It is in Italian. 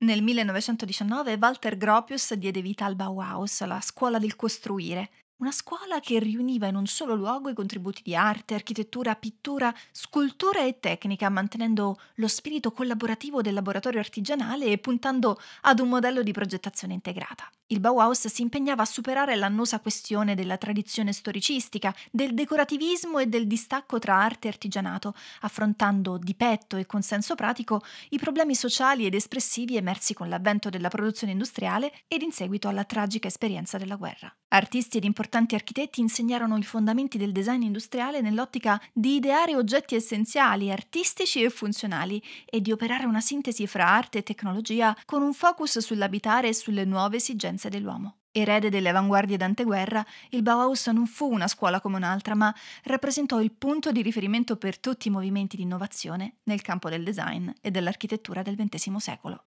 Nel 1919 Walter Gropius diede vita al Bauhaus, la scuola del costruire, una scuola che riuniva in un solo luogo i contributi di arte, architettura, pittura, scultura e tecnica, mantenendo lo spirito collaborativo del laboratorio artigianale e puntando ad un modello di progettazione integrata. Il Bauhaus si impegnava a superare l'annosa questione della tradizione storicistica, del decorativismo e del distacco tra arte e artigianato, affrontando di petto e con senso pratico i problemi sociali ed espressivi emersi con l'avvento della produzione industriale ed in seguito alla tragica esperienza della guerra. Artisti ed importanti architetti insegnarono i fondamenti del design industriale nell'ottica di ideare oggetti essenziali, artistici e funzionali e di operare una sintesi fra arte e tecnologia con un focus sull'abitare e sulle nuove esigenze dell'uomo. Erede delle avanguardie d'anteguerra, il Bauhaus non fu una scuola come un'altra, ma rappresentò il punto di riferimento per tutti i movimenti di innovazione nel campo del design e dell'architettura del XX secolo.